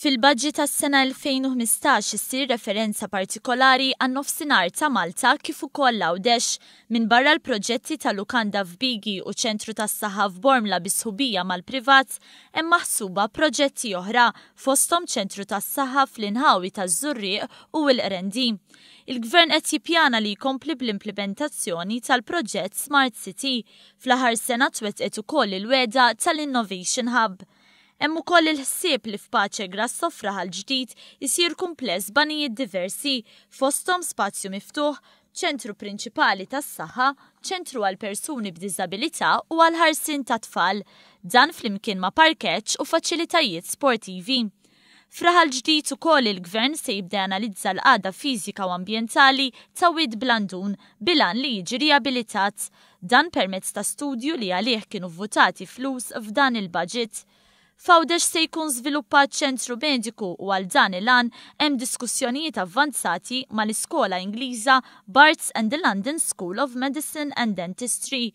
Fil-budget tas sena 2015 issir referenza partikolari għan nofsinar ta' Malta kif ukoll Lawdex minn barra l-proġetti ta' Lukanda f'Bigi u ċentru tas saħa f'Bormla bisħubija mal-privat hemm maħsuba proġetti oħra fostom ċentru tas saħa fl-inħawi ta' Zurri u l-Rendi. Il-gvern qed jippjana li jkompli bl-implementazzjoni tal-proġett Smart City fl aħħar sena twettqet ukoll il-weda tal-Innovation Hub. Hemm ukoll il-ħsieb li f'Paċegra s-sofra ġdid isir kumpless banijiet diversi fosthom spazju miftuħ, ċentru prinċipali tas-saħħa, ċentru għal persuni b'diżabilità u għal ħarsin ta' tfal, dan flimkien ma' parkeċ u faċilitajiet sportivi. Fraħal ġdid ukoll il-gvern se jibda analizza l-qada fiżika u ambjentali ta' Wid Blandun bilan li jiġi riabilitat dan permezz ta' studju li għalih kienu votati flus f'dan il-budget fawdex se jkun żviluppat ċentru mediku u għal dan il-an hemm diskussjonijiet avvanzati mal-Iskola Ingliża Barts and the London School of Medicine and Dentistry.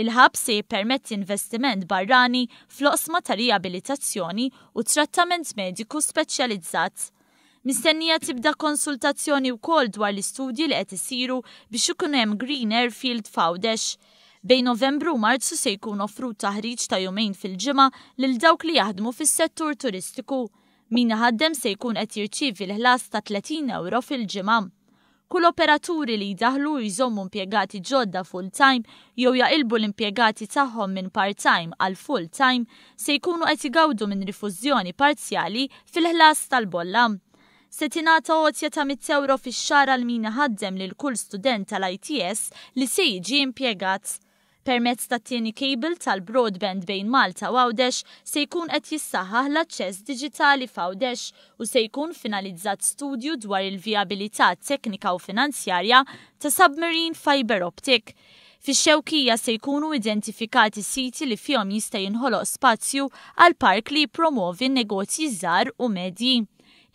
Il-ħab se jippermetti investiment barrani fl-osma ta' riabilitazzjoni u trattament mediku speċjalizzat. Mistennija tibda konsultazzjoni wkoll dwar l-istudji li qed isiru biex ikun hemm Green Airfield Fawdex. Bejn Novembru u Marzu se jkun offru taħriġ ta' jumejn fil-ġimgħa lil dawk li jaħdmu fis-settur turistiku. Min ħaddem se jkun qed jirċievi l-ħlas ta' 30 euro fil-ġimgħa. Kull operaturi li jdaħlu jżommu impjegati ġodda full-time jew jaqilbu l-impjegati tagħhom minn part-time għal full-time se jkunu qed igawdu minn rifużjoni parzjali fil-ħlas tal-bolla. Se tingħata għotja ta' 100 euro fix-xahar għal min ħaddem lil kull student tal-ITS li se jiġi impjegat. Permezz ta' tieni cable tal-broadband bejn Malta u Għawdex se jkun qed jissaħħaħ l-aċċess diġitali f'Għawdex u se jkun finalizzat studju dwar il-vijabilità teknika u finanzjarja ta' submarine fiber optic. Fix-xewkija se jkunu identifikati siti li fihom jista' jinħoloq spazju għal park li promuovi negozji żgħar u medji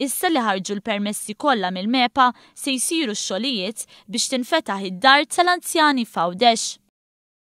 issa li ħarġu l-permessi kollha mill-mepa se jsiru x-xogħlijiet biex tinfetaħ id-dar tal-anzjani f'Għawdex.